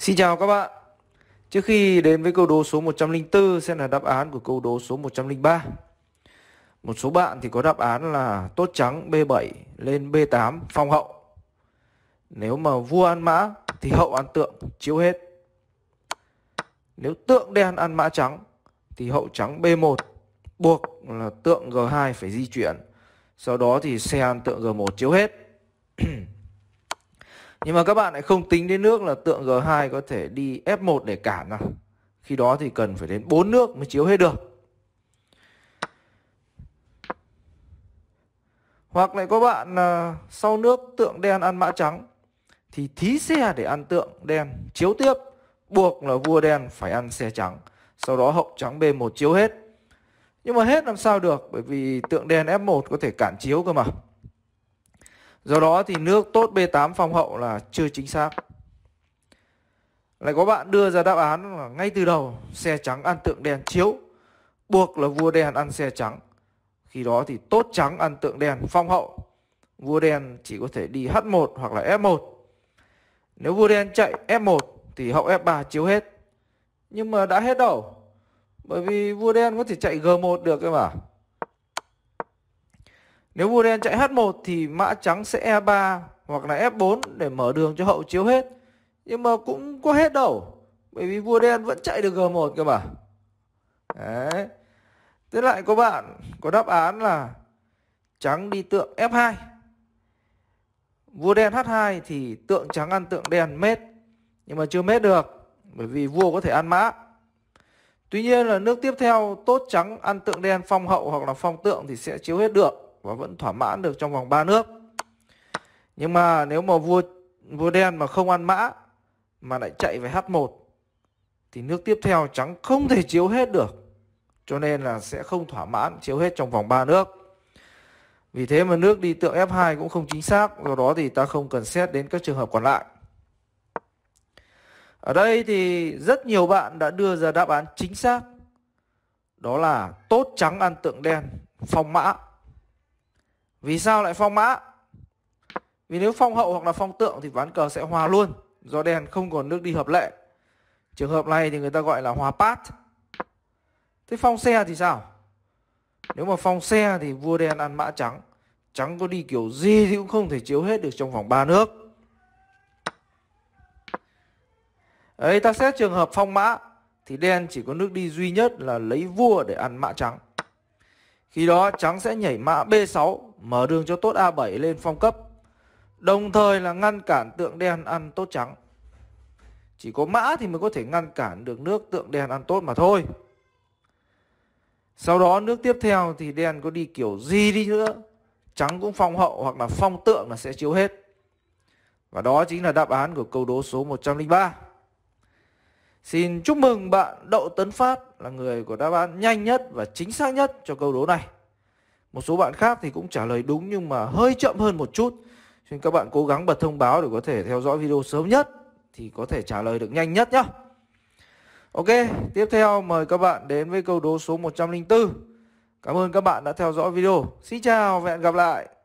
Xin chào các bạn Trước khi đến với câu đố số 104 sẽ là đáp án của câu đố số 103 Một số bạn thì có đáp án là tốt trắng B7 lên B8 phong hậu Nếu mà vua ăn mã thì hậu ăn tượng chiếu hết Nếu tượng đen ăn mã trắng thì hậu trắng B1 buộc là tượng G2 phải di chuyển Sau đó thì xe ăn tượng G1 chiếu hết nhưng mà các bạn lại không tính đến nước là tượng G2 có thể đi F1 để cản nào khi đó thì cần phải đến 4 nước mới chiếu hết được hoặc lại có bạn là sau nước tượng đen ăn mã trắng thì thí xe để ăn tượng đen chiếu tiếp buộc là vua đen phải ăn xe trắng sau đó hậu trắng B1 chiếu hết nhưng mà hết làm sao được bởi vì tượng đen F1 có thể cản chiếu cơ mà Do đó thì nước tốt B8 phong hậu là chưa chính xác. Lại có bạn đưa ra đáp án là ngay từ đầu xe trắng ăn tượng đen chiếu, buộc là vua đen ăn xe trắng. Khi đó thì tốt trắng ăn tượng đen phong hậu, vua đen chỉ có thể đi H1 hoặc là F1. Nếu vua đen chạy F1 thì hậu F3 chiếu hết. Nhưng mà đã hết đầu, Bởi vì vua đen có thể chạy G1 được cơ mà. Nếu vua đen chạy H1 thì mã trắng sẽ E3 hoặc là F4 để mở đường cho hậu chiếu hết. Nhưng mà cũng có hết đâu. Bởi vì vua đen vẫn chạy được G1 cơ mà. Đấy. Thế lại có bạn có đáp án là trắng đi tượng F2. Vua đen H2 thì tượng trắng ăn tượng đen mết. Nhưng mà chưa mết được bởi vì vua có thể ăn mã. Tuy nhiên là nước tiếp theo tốt trắng ăn tượng đen phong hậu hoặc là phong tượng thì sẽ chiếu hết được và vẫn thỏa mãn được trong vòng 3 nước. Nhưng mà nếu mà vua vua đen mà không ăn mã mà lại chạy về H1 thì nước tiếp theo trắng không thể chiếu hết được. Cho nên là sẽ không thỏa mãn chiếu hết trong vòng 3 nước. Vì thế mà nước đi tượng F2 cũng không chính xác, do đó thì ta không cần xét đến các trường hợp còn lại. Ở đây thì rất nhiều bạn đã đưa ra đáp án chính xác. Đó là tốt trắng ăn tượng đen, phong mã vì sao lại phong mã? Vì nếu phong hậu hoặc là phong tượng thì ván cờ sẽ hòa luôn do đen không còn nước đi hợp lệ. Trường hợp này thì người ta gọi là hòa pat. Thế phong xe thì sao? Nếu mà phong xe thì vua đen ăn mã trắng. Trắng có đi kiểu gì thì cũng không thể chiếu hết được trong vòng 3 nước. đấy ta xét trường hợp phong mã thì đen chỉ có nước đi duy nhất là lấy vua để ăn mã trắng. Khi đó trắng sẽ nhảy mã B6 mở đường cho tốt A7 lên phong cấp. Đồng thời là ngăn cản tượng đen ăn tốt trắng. Chỉ có mã thì mới có thể ngăn cản được nước tượng đen ăn tốt mà thôi. Sau đó nước tiếp theo thì đen có đi kiểu gì đi nữa. Trắng cũng phong hậu hoặc là phong tượng là sẽ chiếu hết. Và đó chính là đáp án của câu đố số 103. Xin chúc mừng bạn Đậu Tấn Phát là người có đáp án nhanh nhất và chính xác nhất cho câu đố này. Một số bạn khác thì cũng trả lời đúng nhưng mà hơi chậm hơn một chút. Cho nên các bạn cố gắng bật thông báo để có thể theo dõi video sớm nhất thì có thể trả lời được nhanh nhất nhá. Ok, tiếp theo mời các bạn đến với câu đố số 104. Cảm ơn các bạn đã theo dõi video. Xin chào và hẹn gặp lại.